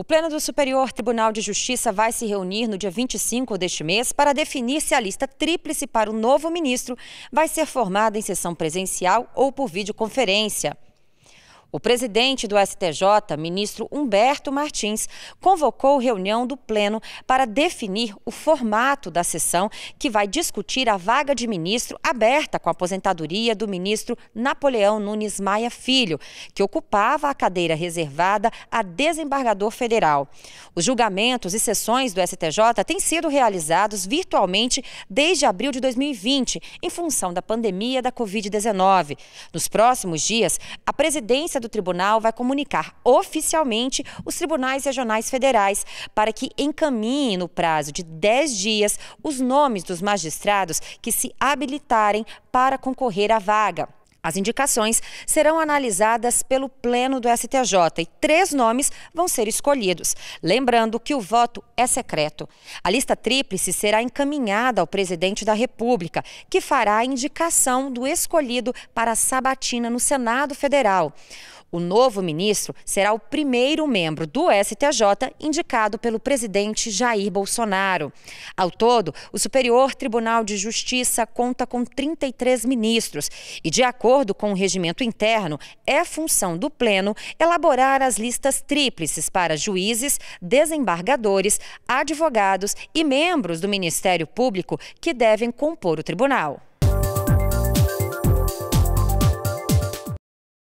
O Pleno do Superior Tribunal de Justiça vai se reunir no dia 25 deste mês para definir se a lista tríplice para o novo ministro vai ser formada em sessão presencial ou por videoconferência. O presidente do STJ, ministro Humberto Martins, convocou reunião do Pleno para definir o formato da sessão que vai discutir a vaga de ministro aberta com a aposentadoria do ministro Napoleão Nunes Maia Filho, que ocupava a cadeira reservada a desembargador federal. Os julgamentos e sessões do STJ têm sido realizados virtualmente desde abril de 2020, em função da pandemia da Covid-19. Nos próximos dias, a presidência presidência do tribunal vai comunicar oficialmente os tribunais regionais federais para que encaminhem, no prazo de 10 dias, os nomes dos magistrados que se habilitarem para concorrer à vaga. As indicações serão analisadas pelo Pleno do STJ e três nomes vão ser escolhidos. Lembrando que o voto é secreto. A lista tríplice será encaminhada ao presidente da República, que fará a indicação do escolhido para a sabatina no Senado Federal. O novo ministro será o primeiro membro do STJ indicado pelo presidente Jair Bolsonaro. Ao todo, o Superior Tribunal de Justiça conta com 33 ministros e, de acordo com o regimento interno, é função do Pleno elaborar as listas tríplices para juízes, desembargadores, advogados e membros do Ministério Público que devem compor o tribunal.